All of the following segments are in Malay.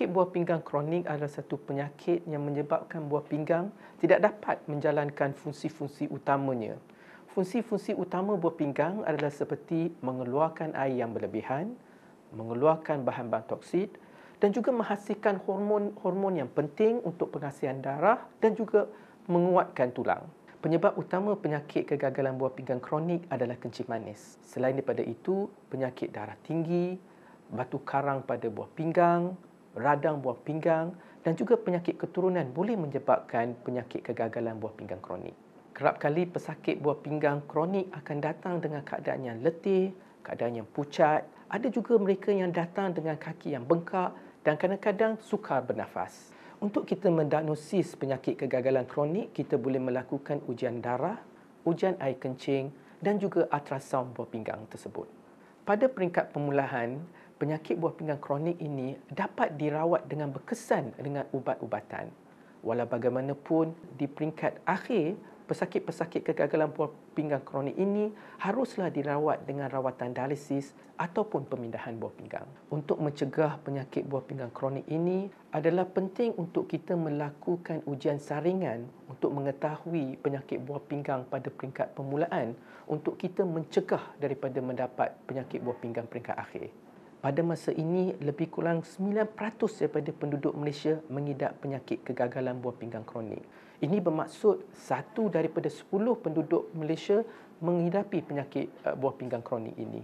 penyakit buah pinggang kronik adalah satu penyakit yang menyebabkan buah pinggang tidak dapat menjalankan fungsi-fungsi utamanya. Fungsi-fungsi utama buah pinggang adalah seperti mengeluarkan air yang berlebihan, mengeluarkan bahan-bahan toksid dan juga menghasilkan hormon-hormon yang penting untuk pengasihan darah dan juga menguatkan tulang. Penyebab utama penyakit kegagalan buah pinggang kronik adalah kencing manis. Selain daripada itu, penyakit darah tinggi, batu karang pada buah pinggang, radang buah pinggang dan juga penyakit keturunan boleh menyebabkan penyakit kegagalan buah pinggang kronik. Kerap kali pesakit buah pinggang kronik akan datang dengan keadaan yang letih, keadaan yang pucat. Ada juga mereka yang datang dengan kaki yang bengkak dan kadang-kadang sukar bernafas. Untuk kita mendiagnosis penyakit kegagalan kronik, kita boleh melakukan ujian darah, ujian air kencing dan juga ultrasound buah pinggang tersebut. Pada peringkat pemulahan, penyakit buah pinggang kronik ini dapat dirawat dengan berkesan dengan ubat-ubatan. Walau bagaimanapun, di peringkat akhir, pesakit-pesakit kegagalan buah pinggang kronik ini haruslah dirawat dengan rawatan dialisis ataupun pemindahan buah pinggang. Untuk mencegah penyakit buah pinggang kronik ini adalah penting untuk kita melakukan ujian saringan untuk mengetahui penyakit buah pinggang pada peringkat permulaan untuk kita mencegah daripada mendapat penyakit buah pinggang peringkat akhir pada masa ini lebih kurang 9% daripada penduduk Malaysia mengidap penyakit kegagalan buah pinggang kronik. Ini bermaksud satu daripada 10 penduduk Malaysia menghidapi penyakit eh, buah pinggang kronik ini.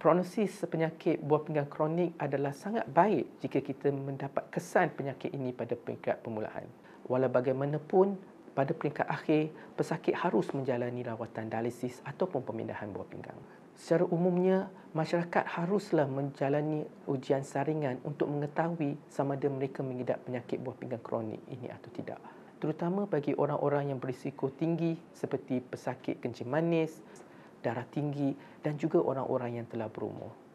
Prognosis penyakit buah pinggang kronik adalah sangat baik jika kita mendapat kesan penyakit ini pada peringkat permulaan. Walau bagaimanapun, pada peringkat akhir, pesakit harus menjalani rawatan dialisis ataupun pemindahan buah pinggang secara umumnya masyarakat haruslah menjalani ujian saringan untuk mengetahui sama ada mereka mengidap penyakit buah pinggang kronik ini atau tidak terutama bagi orang-orang yang berisiko tinggi seperti pesakit kencing manis darah tinggi dan juga orang-orang yang telah berumur